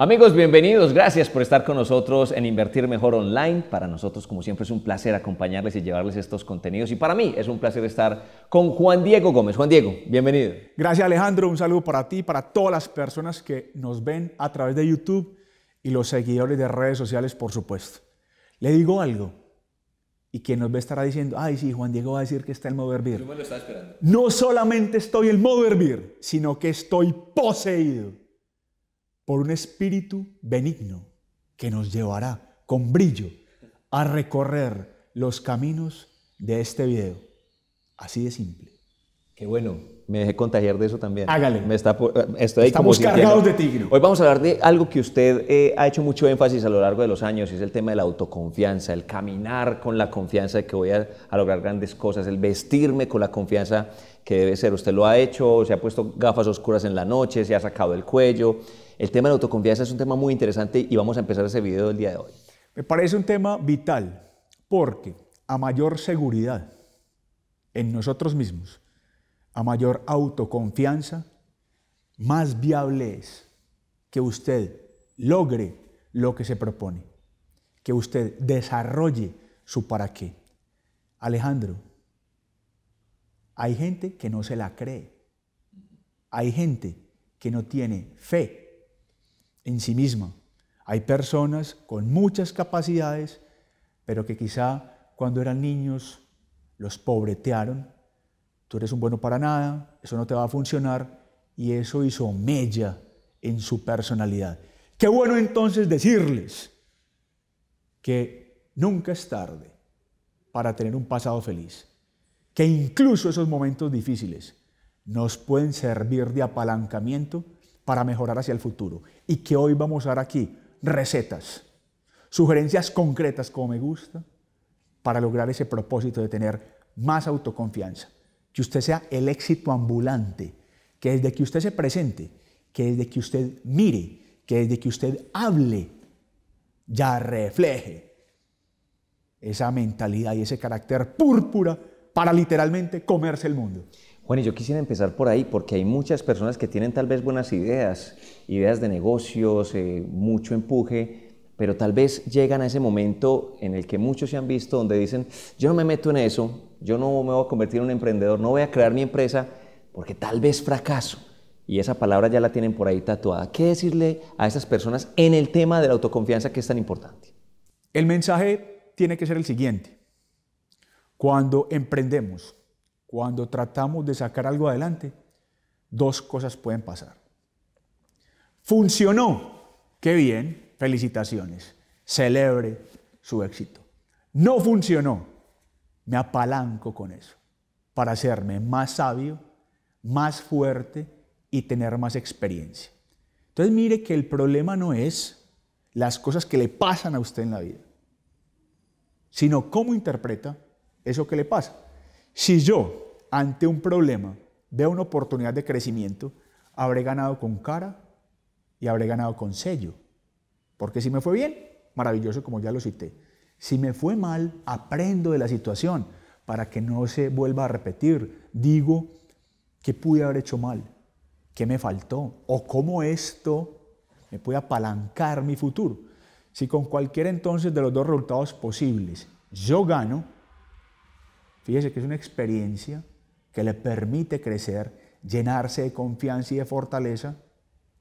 Amigos, bienvenidos. Gracias por estar con nosotros en Invertir Mejor Online. Para nosotros, como siempre, es un placer acompañarles y llevarles estos contenidos. Y para mí es un placer estar con Juan Diego Gómez. Juan Diego, bienvenido. Gracias, Alejandro. Un saludo para ti, para todas las personas que nos ven a través de YouTube y los seguidores de redes sociales, por supuesto. Le digo algo. Y quien nos ve estará diciendo, ay, sí, Juan Diego va a decir que está el modo hervir. No solamente estoy el modo hervir, sino que estoy poseído por un espíritu benigno que nos llevará con brillo a recorrer los caminos de este video. Así de simple. Qué bueno, me dejé contagiar de eso también. Hágale. Eh, Estamos cargados de tigre. Hoy vamos a hablar de algo que usted eh, ha hecho mucho énfasis a lo largo de los años, y es el tema de la autoconfianza, el caminar con la confianza de que voy a lograr grandes cosas, el vestirme con la confianza que debe ser. Usted lo ha hecho, se ha puesto gafas oscuras en la noche, se ha sacado el cuello, el tema de la autoconfianza es un tema muy interesante y vamos a empezar ese video del día de hoy. Me parece un tema vital porque a mayor seguridad en nosotros mismos, a mayor autoconfianza, más viable es que usted logre lo que se propone, que usted desarrolle su para qué. Alejandro, hay gente que no se la cree, hay gente que no tiene fe en sí misma. Hay personas con muchas capacidades, pero que quizá cuando eran niños los pobretearon. Tú eres un bueno para nada, eso no te va a funcionar y eso hizo mella en su personalidad. Qué bueno entonces decirles que nunca es tarde para tener un pasado feliz, que incluso esos momentos difíciles nos pueden servir de apalancamiento para mejorar hacia el futuro. Y que hoy vamos a dar aquí recetas, sugerencias concretas, como me gusta, para lograr ese propósito de tener más autoconfianza. Que usted sea el éxito ambulante, que desde que usted se presente, que desde que usted mire, que desde que usted hable, ya refleje esa mentalidad y ese carácter púrpura para literalmente comerse el mundo. Bueno, yo quisiera empezar por ahí, porque hay muchas personas que tienen tal vez buenas ideas, ideas de negocios, eh, mucho empuje, pero tal vez llegan a ese momento en el que muchos se han visto donde dicen, yo no me meto en eso, yo no me voy a convertir en un emprendedor, no voy a crear mi empresa, porque tal vez fracaso. Y esa palabra ya la tienen por ahí tatuada. ¿Qué decirle a esas personas en el tema de la autoconfianza que es tan importante? El mensaje tiene que ser el siguiente. Cuando emprendemos, cuando tratamos de sacar algo adelante, dos cosas pueden pasar. Funcionó, qué bien, felicitaciones, celebre su éxito. No funcionó, me apalanco con eso para hacerme más sabio, más fuerte y tener más experiencia. Entonces mire que el problema no es las cosas que le pasan a usted en la vida, sino cómo interpreta eso que le pasa. Si yo, ante un problema, veo una oportunidad de crecimiento, habré ganado con cara y habré ganado con sello. Porque si me fue bien, maravilloso como ya lo cité. Si me fue mal, aprendo de la situación para que no se vuelva a repetir. Digo qué pude haber hecho mal, qué me faltó o cómo esto me puede apalancar mi futuro. Si con cualquier entonces de los dos resultados posibles yo gano, Fíjese que es una experiencia que le permite crecer, llenarse de confianza y de fortaleza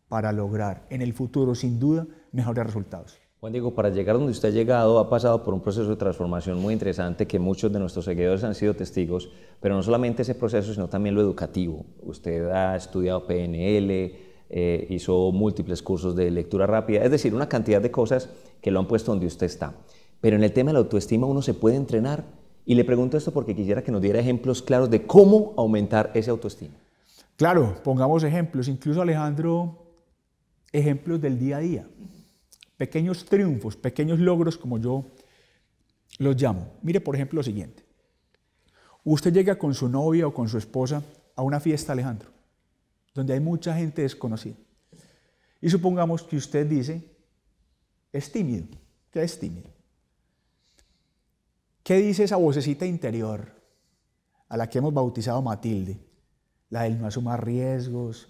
para lograr en el futuro, sin duda, mejores resultados. Juan Diego, para llegar donde usted ha llegado, ha pasado por un proceso de transformación muy interesante que muchos de nuestros seguidores han sido testigos, pero no solamente ese proceso, sino también lo educativo. Usted ha estudiado PNL, eh, hizo múltiples cursos de lectura rápida, es decir, una cantidad de cosas que lo han puesto donde usted está. Pero en el tema de la autoestima uno se puede entrenar y le pregunto esto porque quisiera que nos diera ejemplos claros de cómo aumentar esa autoestima. Claro, pongamos ejemplos, incluso Alejandro, ejemplos del día a día, pequeños triunfos, pequeños logros como yo los llamo. Mire, por ejemplo, lo siguiente. Usted llega con su novia o con su esposa a una fiesta, Alejandro, donde hay mucha gente desconocida. Y supongamos que usted dice, es tímido, que es tímido. ¿Qué dice esa vocecita interior a la que hemos bautizado Matilde? La del no asumir riesgos,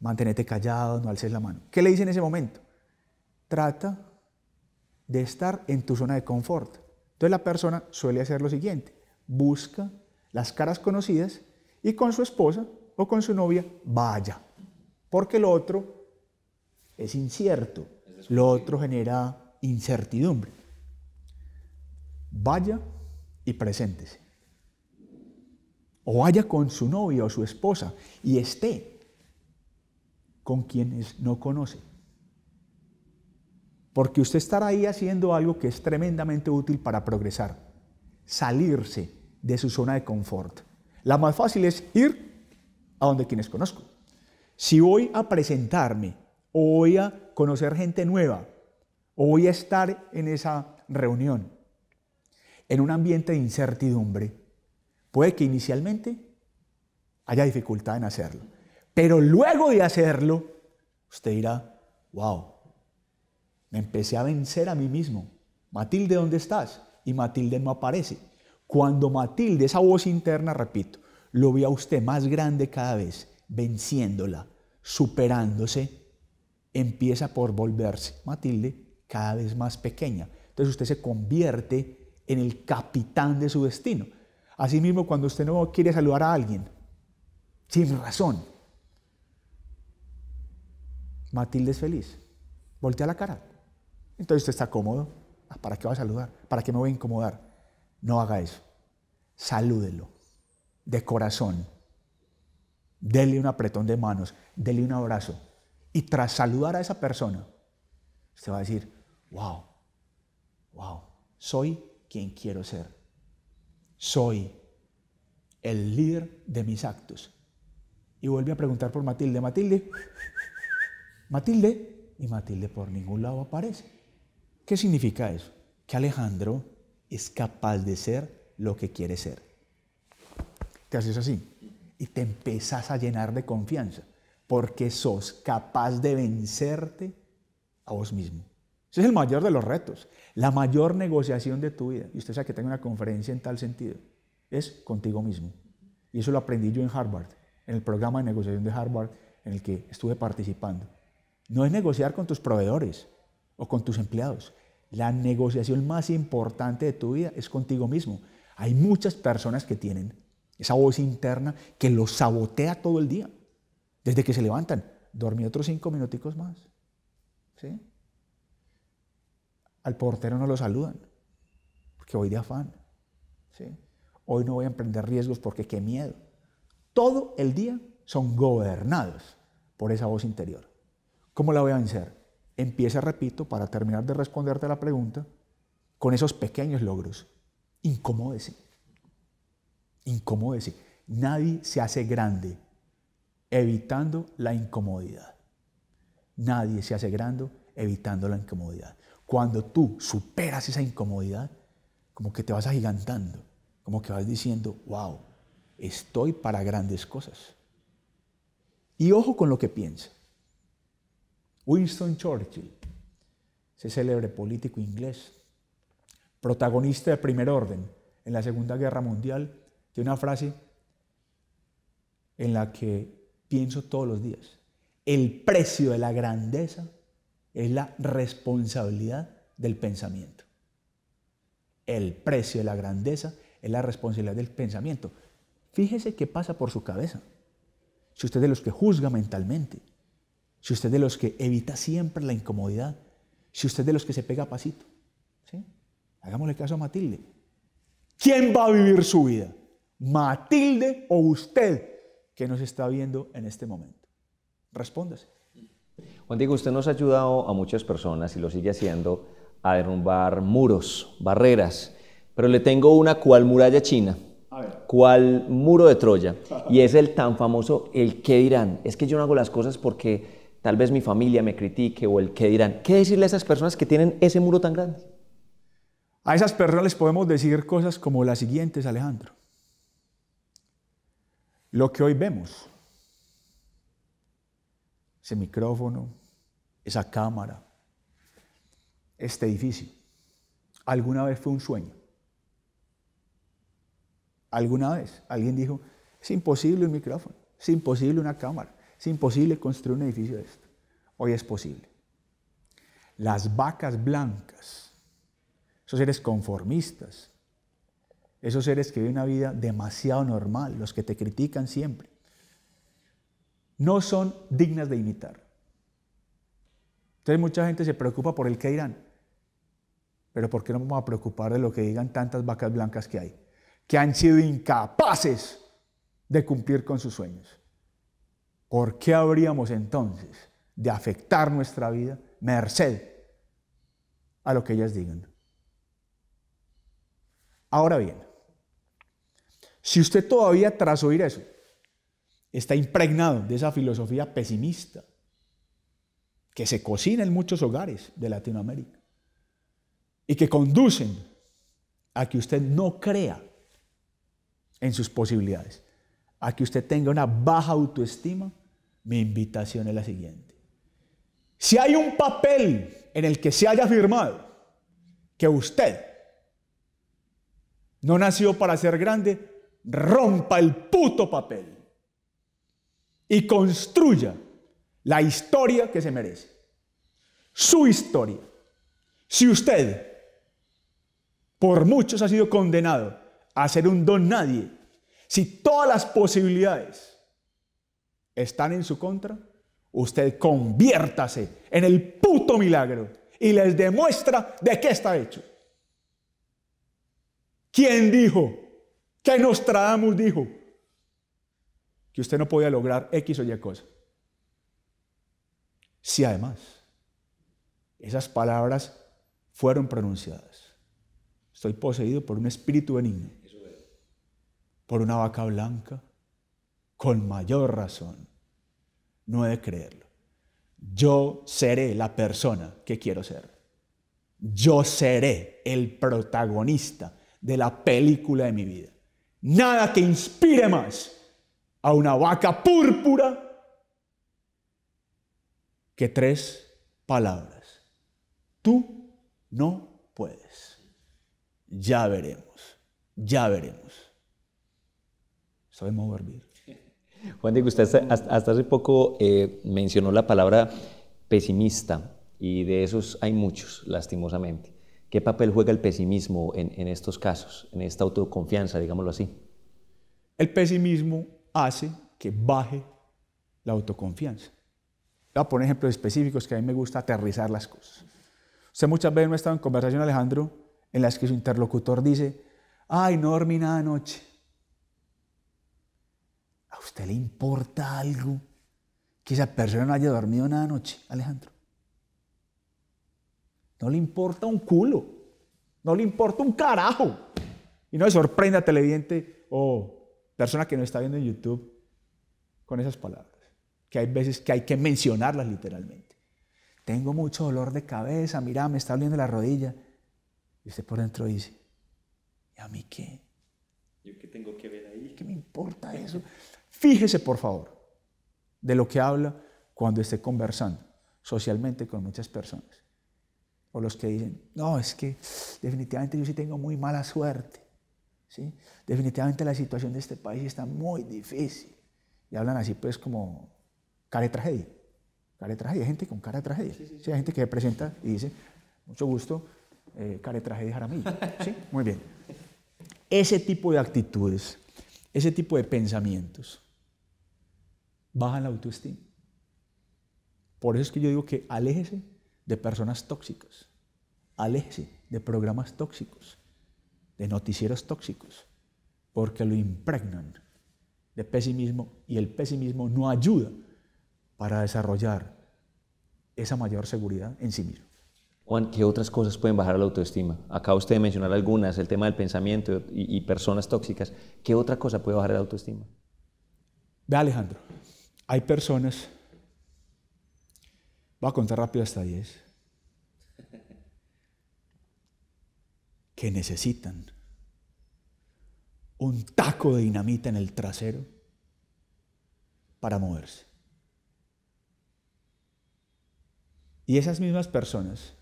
mantenerte callado, no alces la mano. ¿Qué le dice en ese momento? Trata de estar en tu zona de confort. Entonces la persona suele hacer lo siguiente, busca las caras conocidas y con su esposa o con su novia vaya, porque lo otro es incierto, lo otro genera incertidumbre vaya y preséntese. O vaya con su novia o su esposa y esté con quienes no conoce. Porque usted estará ahí haciendo algo que es tremendamente útil para progresar, salirse de su zona de confort. La más fácil es ir a donde quienes conozco. Si voy a presentarme o voy a conocer gente nueva o voy a estar en esa reunión, en un ambiente de incertidumbre, puede que inicialmente haya dificultad en hacerlo. Pero luego de hacerlo, usted dirá, wow, me empecé a vencer a mí mismo. Matilde, ¿dónde estás? Y Matilde no aparece. Cuando Matilde, esa voz interna, repito, lo ve a usted más grande cada vez, venciéndola, superándose, empieza por volverse, Matilde, cada vez más pequeña. Entonces usted se convierte en el capitán de su destino. Asimismo, cuando usted no quiere saludar a alguien, sin razón, Matilde es feliz. Voltea la cara. Entonces usted está cómodo. Ah, ¿Para qué va a saludar? ¿Para qué me voy a incomodar? No haga eso. Salúdelo. De corazón. Dele un apretón de manos. Dele un abrazo. Y tras saludar a esa persona, usted va a decir, wow, wow, soy ¿Quién quiero ser. Soy el líder de mis actos. Y vuelve a preguntar por Matilde, Matilde, Matilde, y Matilde por ningún lado aparece. ¿Qué significa eso? Que Alejandro es capaz de ser lo que quiere ser. Te haces así y te empezás a llenar de confianza porque sos capaz de vencerte a vos mismo. Ese es el mayor de los retos, la mayor negociación de tu vida. Y usted sabe que tengo una conferencia en tal sentido. Es contigo mismo. Y eso lo aprendí yo en Harvard, en el programa de negociación de Harvard en el que estuve participando. No es negociar con tus proveedores o con tus empleados. La negociación más importante de tu vida es contigo mismo. Hay muchas personas que tienen esa voz interna que los sabotea todo el día. Desde que se levantan, dormí otros cinco minuticos más. ¿Sí? Al portero no lo saludan, porque hoy de afán. ¿sí? Hoy no voy a emprender riesgos porque qué miedo. Todo el día son gobernados por esa voz interior. ¿Cómo la voy a vencer? Empieza, repito, para terminar de responderte la pregunta, con esos pequeños logros. Incomódese. Incomódese. Nadie se hace grande evitando la incomodidad. Nadie se hace grande evitando la incomodidad. Cuando tú superas esa incomodidad, como que te vas agigantando, como que vas diciendo, wow, estoy para grandes cosas. Y ojo con lo que piensa. Winston Churchill, ese célebre político inglés, protagonista de primer orden en la Segunda Guerra Mundial, tiene una frase en la que pienso todos los días. El precio de la grandeza es la responsabilidad del pensamiento. El precio de la grandeza es la responsabilidad del pensamiento. Fíjese qué pasa por su cabeza. Si usted es de los que juzga mentalmente, si usted es de los que evita siempre la incomodidad, si usted es de los que se pega a pasito, ¿sí? hagámosle caso a Matilde. ¿Quién va a vivir su vida? ¿Matilde o usted que nos está viendo en este momento? Respóndase. Juan Diego, usted nos ha ayudado a muchas personas y lo sigue haciendo a derrumbar muros, barreras, pero le tengo una cual muralla china, cual muro de Troya, y es el tan famoso el qué dirán. Es que yo no hago las cosas porque tal vez mi familia me critique o el qué dirán. ¿Qué decirle a esas personas que tienen ese muro tan grande? A esas personas les podemos decir cosas como las siguientes, Alejandro. Lo que hoy vemos ese micrófono, esa cámara, este edificio. ¿Alguna vez fue un sueño? ¿Alguna vez alguien dijo, es imposible un micrófono, es imposible una cámara, es imposible construir un edificio de esto? Hoy es posible. Las vacas blancas, esos seres conformistas, esos seres que viven una vida demasiado normal, los que te critican siempre, no son dignas de imitar. Entonces mucha gente se preocupa por el que dirán. Pero ¿por qué no vamos a preocupar de lo que digan tantas vacas blancas que hay? Que han sido incapaces de cumplir con sus sueños. ¿Por qué habríamos entonces de afectar nuestra vida merced a lo que ellas digan? Ahora bien, si usted todavía tras oír eso está impregnado de esa filosofía pesimista que se cocina en muchos hogares de Latinoamérica y que conducen a que usted no crea en sus posibilidades, a que usted tenga una baja autoestima, mi invitación es la siguiente. Si hay un papel en el que se haya afirmado que usted no nació para ser grande, rompa el puto papel y construya la historia que se merece. Su historia. Si usted por muchos ha sido condenado a ser un don nadie, si todas las posibilidades están en su contra, usted conviértase en el puto milagro y les demuestra de qué está hecho. ¿Quién dijo? ¿Qué Nostradamus dijo? que usted no podía lograr X o Y cosa. Si además esas palabras fueron pronunciadas. Estoy poseído por un espíritu benigno, por una vaca blanca, con mayor razón. No he de creerlo. Yo seré la persona que quiero ser. Yo seré el protagonista de la película de mi vida. Nada que inspire más a una vaca púrpura que tres palabras. Tú no puedes. Ya veremos, ya veremos. Sabemos dormir. Juan Diego, usted hasta, hace poco eh, mencionó la palabra pesimista y de esos hay muchos, lastimosamente. ¿Qué papel juega el pesimismo en estos casos, en esta autoconfianza, digámoslo así? El pesimismo hace que baje la autoconfianza. Voy a poner ejemplos específicos que a mí me gusta aterrizar las cosas. Usted muchas veces no ha estado en conversación, Alejandro, en las que su interlocutor dice, ay, no dormí nada anoche. ¿A usted le importa algo que esa persona no haya dormido nada anoche, Alejandro? No le importa un culo, no le importa un carajo. Y no le sorprenda, televidente, o oh, persona que no está viendo en YouTube con esas palabras, que hay veces que hay que mencionarlas literalmente. Tengo mucho dolor de cabeza, mira, me está abriendo la rodilla. Y usted por dentro dice, ¿y a mí qué? ¿Yo qué tengo que ver ahí? ¿Qué me importa eso? Fíjese, por favor, de lo que habla cuando esté conversando socialmente con muchas personas. O los que dicen, no, es que definitivamente yo sí tengo muy mala suerte. Definitivamente la situación de este país está muy difícil. Y hablan así pues como cara de tragedia. Cara de tragedia, gente con cara de tragedia. hay gente que presenta y dice, mucho gusto, eh, cara de tragedia Jaramillo. ¿Sí? Muy bien. Ese tipo de actitudes, ese tipo de pensamientos bajan la autoestima. Por eso es que yo digo que aléjese de personas tóxicas, aléjese de programas tóxicos, de noticieros tóxicos, porque lo impregnan de pesimismo y el pesimismo no ayuda para desarrollar esa mayor seguridad en sí mismo. Juan, ¿qué otras cosas pueden bajar la autoestima? Acaba usted de mencionar algunas, el tema del pensamiento y, personas tóxicas. ¿Qué otra cosa puede bajar la autoestima? Ve Alejandro, hay personas, Va a contar rápido hasta 10, que necesitan un taco de dinamita en el trasero para moverse. Y esas mismas personas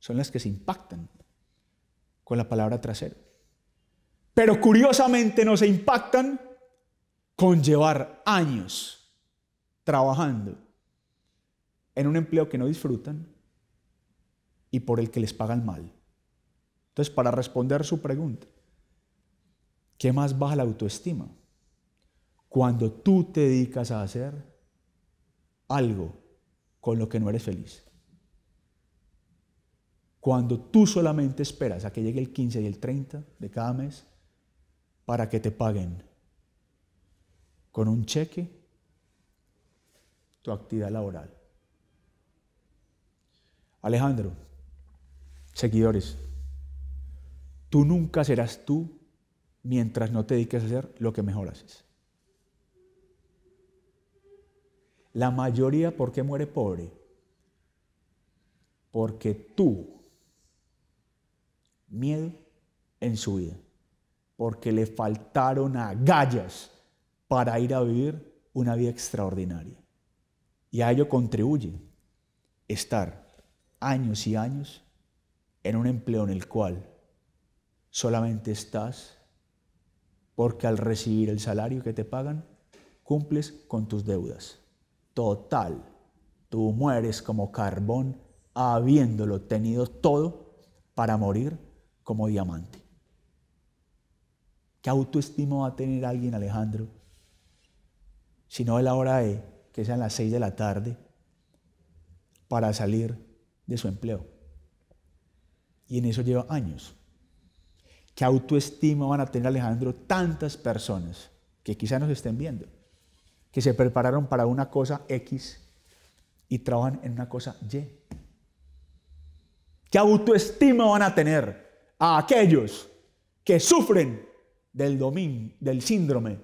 son las que se impactan con la palabra trasero. Pero curiosamente no se impactan con llevar años trabajando en un empleo que no disfrutan y por el que les pagan mal. Entonces, para responder su pregunta, ¿qué más baja la autoestima? Cuando tú te dedicas a hacer algo con lo que no eres feliz. Cuando tú solamente esperas a que llegue el 15 y el 30 de cada mes para que te paguen con un cheque tu actividad laboral. Alejandro, seguidores, Tú nunca serás tú mientras no te dediques a hacer lo que mejor haces. La mayoría, ¿por qué muere pobre? Porque tú miedo en su vida, porque le faltaron agallas para ir a vivir una vida extraordinaria. Y a ello contribuye estar años y años en un empleo en el cual solamente estás porque al recibir el salario que te pagan, cumples con tus deudas. Total, tú mueres como carbón habiéndolo tenido todo para morir como diamante. ¿Qué autoestima va a tener alguien, Alejandro? Si no es la hora de que sean las 6 de la tarde para salir de su empleo. Y en eso lleva años. ¿Qué autoestima van a tener, Alejandro, tantas personas que quizá nos estén viendo, que se prepararon para una cosa X y trabajan en una cosa Y? ¿Qué autoestima van a tener a aquellos que sufren del, domingo, del síndrome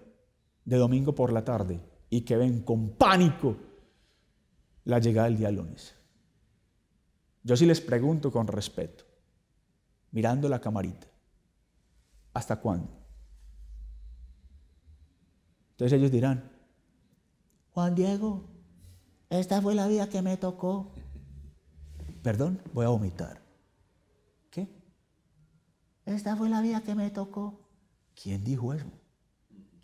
de domingo por la tarde y que ven con pánico la llegada del día lunes? Yo sí les pregunto con respeto, mirando la camarita. ¿Hasta cuándo? Entonces ellos dirán, Juan Diego, esta fue la vida que me tocó. Perdón, voy a vomitar. ¿Qué? Esta fue la vida que me tocó. ¿Quién dijo eso?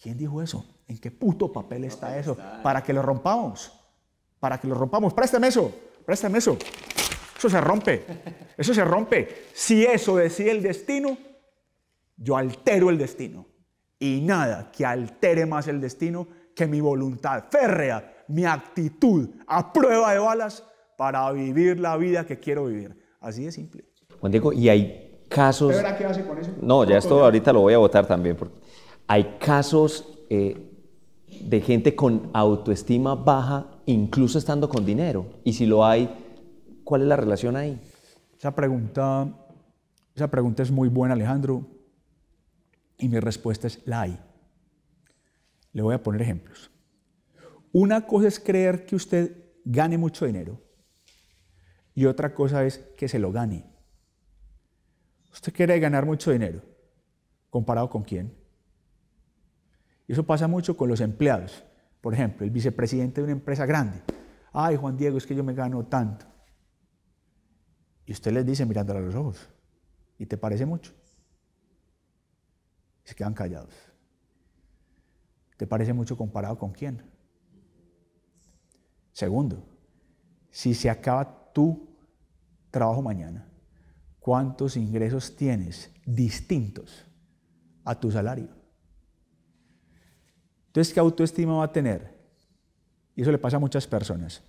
¿Quién dijo eso? ¿En qué puto papel está eso? Para que lo rompamos. Para que lo rompamos. Préstame eso. Préstame eso. Eso se rompe. Eso se rompe. Si eso decía el destino, yo altero el destino. Y nada que altere más el destino que mi voluntad férrea, mi actitud a prueba de balas para vivir la vida que quiero vivir. Así de simple. Juan Diego, y hay casos... qué hace con eso? No, ya esto ahorita lo voy a votar también. hay casos eh, de gente con autoestima baja, incluso estando con dinero. Y si lo hay, ¿cuál es la relación ahí? Esa pregunta, esa pregunta es muy buena, Alejandro y mi respuesta es, la hay. Le voy a poner ejemplos. Una cosa es creer que usted gane mucho dinero y otra cosa es que se lo gane. Usted quiere ganar mucho dinero. ¿Comparado con quién? eso pasa mucho con los empleados. Por ejemplo, el vicepresidente de una empresa grande. Ay, Juan Diego, es que yo me gano tanto. Y usted les dice mirándole a los ojos. ¿Y te parece mucho? se quedan callados. ¿Te parece mucho comparado con quién? Segundo, si se acaba tu trabajo mañana, ¿cuántos ingresos tienes distintos a tu salario? Entonces, ¿qué autoestima va a tener? Y eso le pasa a muchas personas.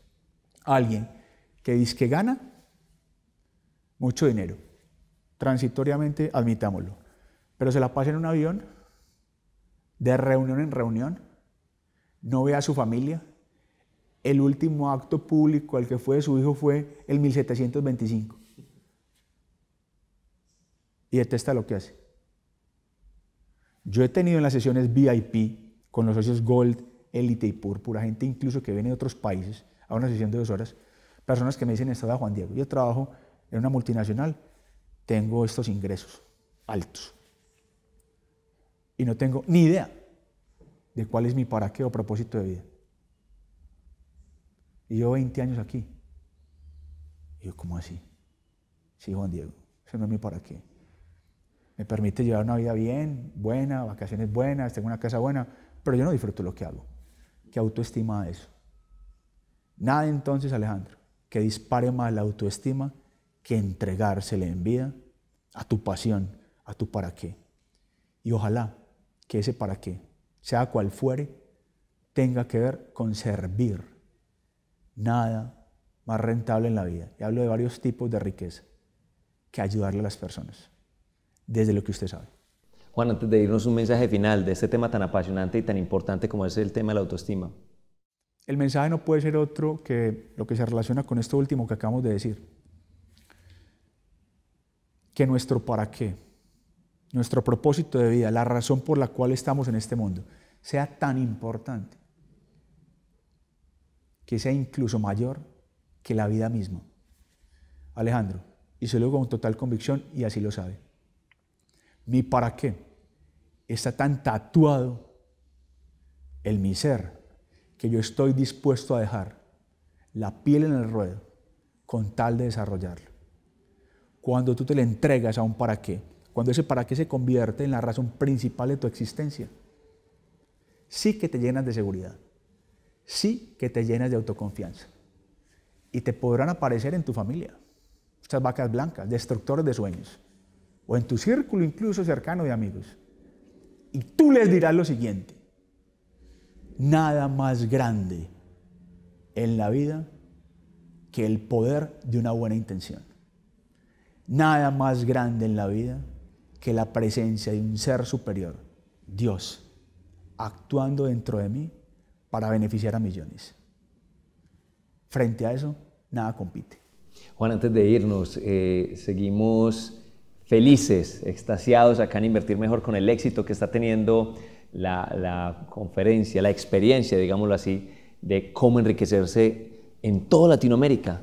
Alguien que dice que gana mucho dinero, transitoriamente, admitámoslo pero se la pasa en un avión, de reunión en reunión, no ve a su familia. El último acto público al que fue su hijo fue el 1725. Y detesta lo que hace. Yo he tenido en las sesiones VIP con los socios Gold, Elite y Púrpura, gente incluso que viene de otros países, a una sesión de dos horas, personas que me dicen, estaba Juan Diego, yo trabajo en una multinacional, tengo estos ingresos altos y no tengo ni idea de cuál es mi para qué o propósito de vida. Y yo 20 años aquí. Y yo, ¿cómo así? Sí, Juan Diego, eso no es mi para qué. Me permite llevar una vida bien, buena, vacaciones buenas, tengo una casa buena, pero yo no disfruto lo que hago. ¿Qué autoestima eso? Nada entonces, Alejandro, que dispare más la autoestima que entregársele en vida a tu pasión, a tu para qué. Y ojalá que ese para qué, sea cual fuere, tenga que ver con servir. Nada más rentable en la vida. Y hablo de varios tipos de riqueza que ayudarle a las personas, desde lo que usted sabe. Juan, antes de irnos un mensaje final de este tema tan apasionante y tan importante como es el tema de la autoestima. El mensaje no puede ser otro que lo que se relaciona con esto último que acabamos de decir. Que nuestro para qué, nuestro propósito de vida, la razón por la cual estamos en este mundo, sea tan importante que sea incluso mayor que la vida misma. Alejandro, y se lo con total convicción y así lo sabe. Mi para qué está tan tatuado el mi ser que yo estoy dispuesto a dejar la piel en el ruedo con tal de desarrollarlo. Cuando tú te le entregas a un para qué, cuando ese para qué se convierte en la razón principal de tu existencia. Sí que te llenas de seguridad. Sí que te llenas de autoconfianza. Y te podrán aparecer en tu familia. Estas vacas blancas, destructores de sueños. O en tu círculo incluso cercano de amigos. Y tú les dirás lo siguiente. Nada más grande en la vida que el poder de una buena intención. Nada más grande en la vida que la presencia de un ser superior, Dios, actuando dentro de mí para beneficiar a millones. Frente a eso, nada compite. Juan, antes de irnos, eh, seguimos felices, extasiados acá en Invertir Mejor con el éxito que está teniendo la conferencia, la experiencia, digámoslo así, de cómo enriquecerse en toda Latinoamérica.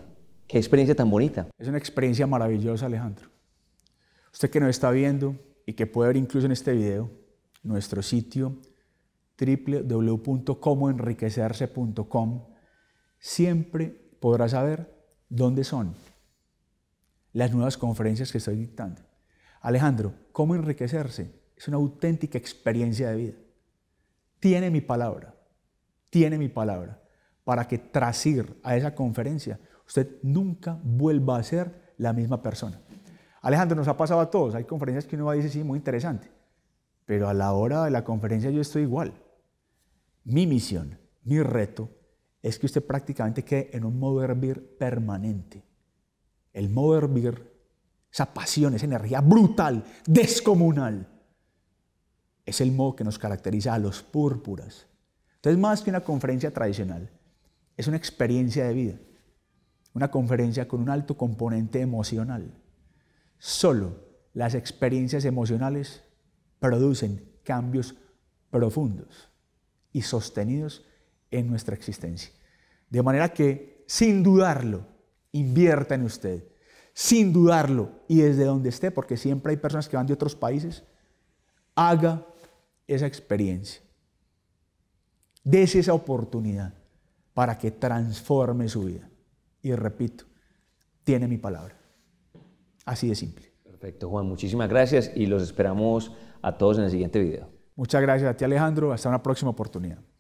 Qué experiencia tan bonita. Es una experiencia maravillosa, Alejandro. Usted que nos está viendo y que puede ver incluso en este video, nuestro sitio www.comoenriquecerse.com, siempre podrá saber dónde son las nuevas conferencias que estoy dictando. Alejandro, ¿cómo enriquecerse? Es una auténtica experiencia de vida. Tiene mi palabra, tiene mi palabra, para que tras ir a esa conferencia, usted nunca vuelva a ser la misma persona. Alejandro, nos ha pasado a todos. Hay conferencias que uno va y dice, sí, muy interesante. Pero a la hora de la conferencia yo estoy igual. Mi misión, mi reto, es que usted prácticamente quede en un modo permanente. El modo esa pasión, esa energía brutal, descomunal, es el modo que nos caracteriza a los púrpuras. Entonces, más que una conferencia tradicional, es una experiencia de vida. Una conferencia con un alto componente emocional Solo las experiencias emocionales producen cambios profundos y sostenidos en nuestra existencia. De manera que, sin dudarlo, invierta en usted. Sin dudarlo y desde donde esté, porque siempre hay personas que van de otros países, haga esa experiencia. Dese esa oportunidad para que transforme su vida. Y repito, tiene mi palabra. Así de simple. Perfecto, Juan. Muchísimas gracias y los esperamos a todos en el siguiente video. Muchas gracias a ti, Alejandro. Hasta una próxima oportunidad.